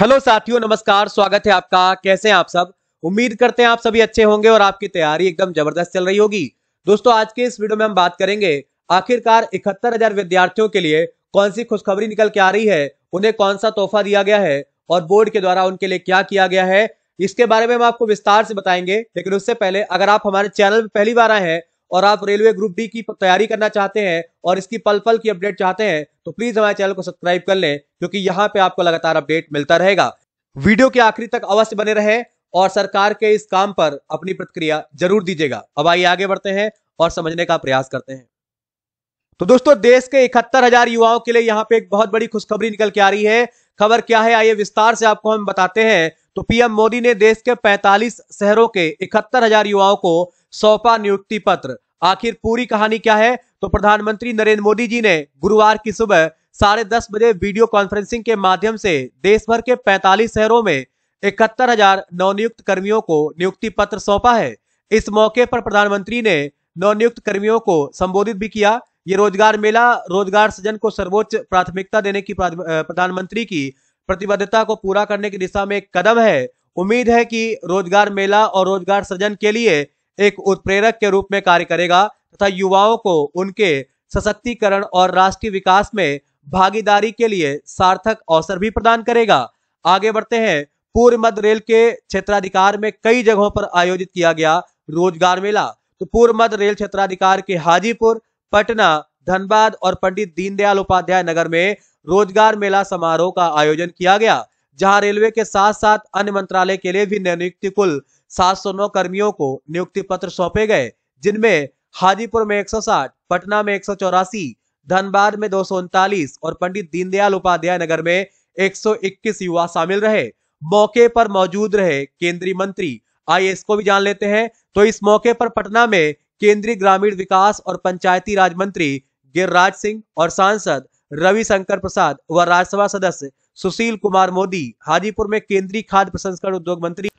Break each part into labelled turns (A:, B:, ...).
A: hello साथियों नमस्कार स्वागत है आपका कैसे हैं आप सब उम्मीद करते हैं आप सभी अच्छे होंगे और आपकी तैयारी एकदम जबरदस्त चल रही होगी दोस्तों आज के इस वीडियो में हम बात करेंगे आखिरकार इकहत्तर हजार विद्यार्थियों के लिए कौन सी खुशखबरी निकल के आ रही है उन्हें कौन सा तोहफा दिया गया है और बोर्ड के द्वारा उनके लिए क्या किया गया है इसके बारे में हम आपको विस्तार से बताएंगे लेकिन उससे पहले अगर आप हमारे चैनल पर पहली बार आए हैं और आप रेलवे ग्रुप डी की तैयारी करना चाहते हैं और इसकी पल पल की अपडेट चाहते हैं तो प्लीज हमारे चैनल को सब्सक्राइब कर लें क्योंकि यहाँ पे आपको लगातार अपडेट मिलता रहेगा वीडियो के आखिरी तक अवश्य बने रहे और सरकार के इस काम पर अपनी प्रतिक्रिया जरूर दीजिएगा अब आइए आगे बढ़ते हैं और समझने का प्रयास करते हैं तो दोस्तों देश के इकहत्तर हजार युवाओं के लिए यहाँ पे एक बहुत बड़ी खुशखबरी निकल के आ रही है खबर क्या है आइए विस्तार से आपको हम बताते हैं तो पीएम मोदी ने देश के 45 शहरों के इकहत्तर हजार युवाओं को सौंपा नियुक्ति पत्र आखिर पूरी कहानी क्या है तो प्रधानमंत्री नरेंद्र मोदी जी ने गुरुवार की सुबह साढ़े दस बजे वीडियो कॉन्फ्रेंसिंग के माध्यम से देश भर के 45 शहरों में इकहत्तर हजार नवनियुक्त कर्मियों को नियुक्ति पत्र सौंपा है इस मौके पर प्रधानमंत्री ने नवनियुक्त कर्मियों को संबोधित भी किया ये रोजगार मेला रोजगार सृजन को सर्वोच्च प्राथमिकता देने की प्रधानमंत्री की प्रतिबद्धता को पूरा करने की दिशा में एक कदम है उम्मीद है कि रोजगार मेला और रोजगार सृजन के लिए एक उत्प्रेरक के रूप में कार्य करेगा तथा युवाओं को उनके सशक्तिकरण और राष्ट्रीय विकास में भागीदारी के लिए सार्थक अवसर भी प्रदान करेगा आगे बढ़ते हैं पूर्व मध्य रेल के क्षेत्राधिकार में कई जगहों पर आयोजित किया गया रोजगार मेला तो पूर्व मध्य रेल क्षेत्राधिकार के हाजीपुर पटना धनबाद और पंडित दीनदयाल उपाध्याय नगर में रोजगार मेला समारोह का आयोजन किया गया जहां रेलवे के साथ साथ अन्य मंत्रालय के लिए भी नियुक्ति कुल सात कर्मियों को नियुक्ति पत्र सौंपे गए जिनमें हाजीपुर में एक पटना में एक धनबाद में दो और पंडित दीनदयाल उपाध्याय नगर में 121 युवा शामिल रहे मौके पर मौजूद रहे केंद्रीय मंत्री आइए इसको भी जान लेते हैं तो इस मौके पर पटना में केंद्रीय ग्रामीण विकास और पंचायती राज मंत्री गिरिराज सिंह और सांसद रविशंकर प्रसाद व राज्यसभा सदस्य सुशील कुमार मोदी हाजीपुर में केंद्रीय खाद्य प्रसंस्करण उद्योग मंत्री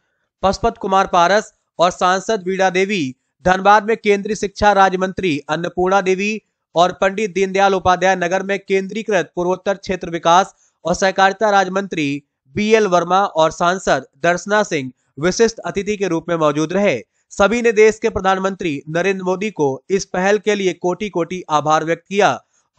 A: पशुपत कुमार पारस और सांसद वीणा देवी धनबाद में केंद्रीय शिक्षा राज्य मंत्री अन्नपूर्णा देवी और पंडित दीनदयाल उपाध्याय नगर में केंद्रीकृत पूर्वोत्तर क्षेत्र विकास और सहकारिता राज्य मंत्री बी एल वर्मा और सांसद दर्शना सिंह विशिष्ट अतिथि के रूप में मौजूद रहे सभी ने देश के प्रधानमंत्री नरेंद्र मोदी को इस पहल के लिए कोटि कोटि आभार व्यक्त किया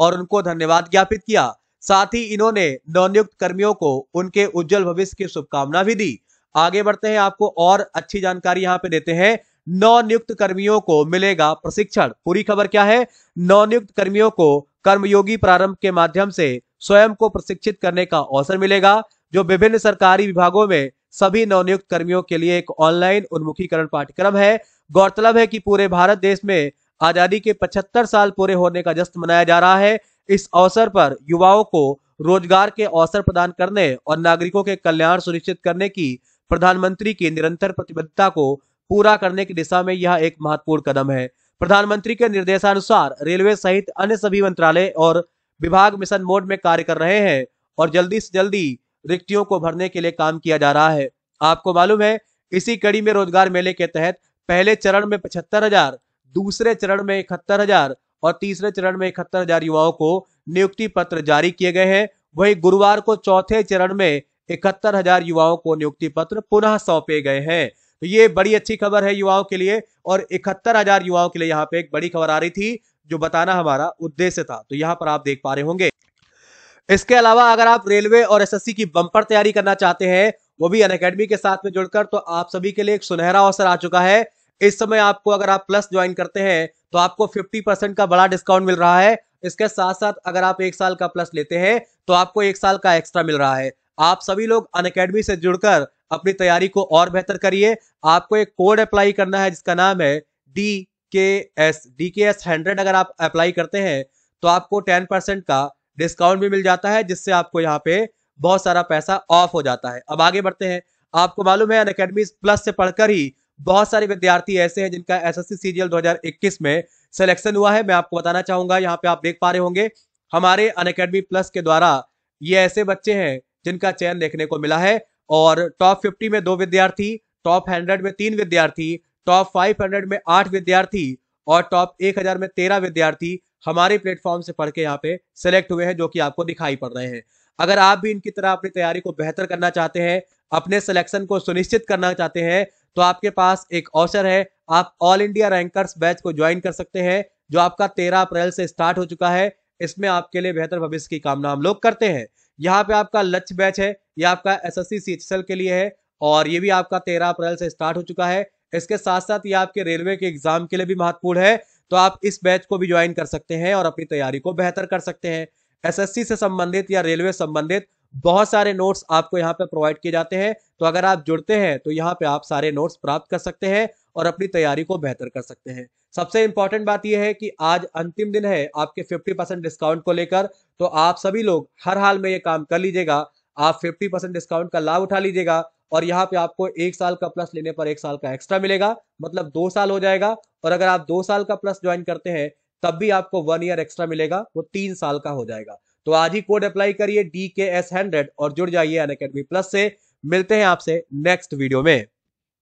A: और उनको धन्यवाद ज्ञापित किया साथ ही इन्होंने नवनियुक्त कर्मियों को उनके उज्जवल भविष्य की शुभकामना भी दी आगे बढ़ते हैं आपको और अच्छी जानकारी यहाँ पे देते हैं नवनियुक्त कर्मियों को मिलेगा प्रशिक्षण पूरी खबर क्या है नवनियुक्त कर्मियों को कर्मयोगी प्रारंभ के माध्यम से स्वयं को प्रशिक्षित करने का अवसर मिलेगा जो विभिन्न सरकारी विभागों में सभी नवनियुक्त कर्मियों के लिए एक ऑनलाइन उन्मुखीकरण पाठ्यक्रम है गौरतलब है कि पूरे भारत देश में आजादी के 75 साल पूरे होने का जश्न मनाया जा रहा है इस अवसर पर युवाओं को रोजगार के अवसर प्रदान करने और नागरिकों के कल्याण सुनिश्चित करने की प्रधानमंत्री की निरंतर प्रतिबद्धता को पूरा करने की दिशा में यह एक महत्वपूर्ण कदम है प्रधानमंत्री के निर्देशानुसार रेलवे सहित अन्य सभी मंत्रालय और विभाग मिशन मोड में कार्य कर रहे हैं और जल्दी से जल्दी रिक्तियों को भरने के लिए काम किया जा रहा है आपको मालूम है इसी कड़ी में रोजगार मेले के तहत पहले चरण में पचहत्तर हजार दूसरे चरण में इकहत्तर हजार और तीसरे चरण में इकहत्तर हजार युवाओं को नियुक्ति पत्र जारी किए गए हैं वहीं गुरुवार को चौथे चरण में इकहत्तर हजार युवाओं को नियुक्ति पत्र पुनः सौंपे गए हैं तो ये बड़ी अच्छी खबर है युवाओं के लिए और इकहत्तर हजार युवाओं के लिए यहाँ पे एक बड़ी खबर आ रही थी जो बताना हमारा उद्देश्य था तो यहाँ पर आप देख पा रहे होंगे इसके अलावा अगर आप रेलवे और एसएससी की बम्पर तैयारी करना चाहते हैं वो भी अन अकेडमी के साथ में जुड़कर तो आप सभी के लिए एक सुनहरा अवसर आ चुका है इस समय आपको अगर आप प्लस ज्वाइन करते हैं तो आपको 50 परसेंट का बड़ा डिस्काउंट मिल रहा है इसके साथ साथ अगर आप एक साल का प्लस लेते हैं तो आपको एक साल का एक्स्ट्रा मिल रहा है आप सभी लोग अन अकेडमी से जुड़कर अपनी तैयारी को और बेहतर करिए आपको एक कोड अप्लाई करना है जिसका नाम है D K S D K S hundred अगर आप अप्लाई करते हैं तो आपको टेन परसेंट का डिस्काउंट भी मिल जाता है जिससे आपको यहाँ पे बहुत सारा पैसा ऑफ हो जाता है अब आगे बढ़ते हैं आपको मालूम है अन अकेडमी प्लस से पढ़कर ही बहुत सारे विद्यार्थी ऐसे हैं जिनका एस एस सीजीएल में सिलेक्शन हुआ है मैं आपको बताना चाहूंगा यहाँ पे आप देख पा रहे होंगे हमारे अन प्लस के द्वारा ये ऐसे बच्चे हैं जिनका चयन देखने को मिला है और टॉप फिफ्टी में दो विद्यार्थी टॉप हंड्रेड में तीन विद्यार्थी टॉप फाइव हंड्रेड में आठ विद्यार्थी और टॉप एक हजार में तेरह विद्यार्थी हमारे प्लेटफॉर्म से पढ़ के यहाँ पे सेलेक्ट हुए हैं जो कि आपको दिखाई पड़ रहे हैं अगर आप भी इनकी तरह अपनी तैयारी को बेहतर करना चाहते हैं अपने सिलेक्शन को सुनिश्चित करना चाहते हैं तो आपके पास एक अवसर है आप ऑल इंडिया रैंकर्स बैच को ज्वाइन कर सकते हैं जो आपका तेरह अप्रैल से स्टार्ट हो चुका है इसमें आपके लिए बेहतर भविष्य की कामना हम लोग करते हैं यहाँ पे आपका लक्ष्य बैच है ये आपका एस सीएचएसएल के लिए है और ये भी आपका तेरह अप्रैल से स्टार्ट हो चुका है इसके साथ साथ ये आपके रेलवे के एग्जाम के लिए भी महत्वपूर्ण है तो आप इस बैच को भी ज्वाइन कर सकते हैं और अपनी तैयारी को बेहतर कर सकते हैं एसएससी से संबंधित या रेलवे संबंधित बहुत सारे नोट्स आपको यहाँ पे प्रोवाइड किए जाते हैं तो अगर आप जुड़ते हैं तो यहाँ पे आप सारे नोट्स प्राप्त कर सकते हैं और अपनी तैयारी को बेहतर कर सकते हैं सबसे इंपॉर्टेंट बात यह है कि आज अंतिम दिन है आपके 50 परसेंट डिस्काउंट को लेकर तो आप सभी लोग हर हाल में ये काम कर लीजिएगा आप 50 परसेंट डिस्काउंट का लाभ उठा लीजिएगा और यहाँ पे आपको एक साल का प्लस लेने पर एक साल का एक्स्ट्रा मिलेगा मतलब दो साल हो जाएगा और अगर आप दो साल का प्लस ज्वाइन करते हैं तब भी आपको वन ईयर एक्स्ट्रा मिलेगा वो तीन साल का हो जाएगा तो आज ही कोड अप्लाई करिए डी के एस हंड्रेड और जुड़ जाइए अन अकेडमी प्लस से मिलते हैं आपसे नेक्स्ट वीडियो में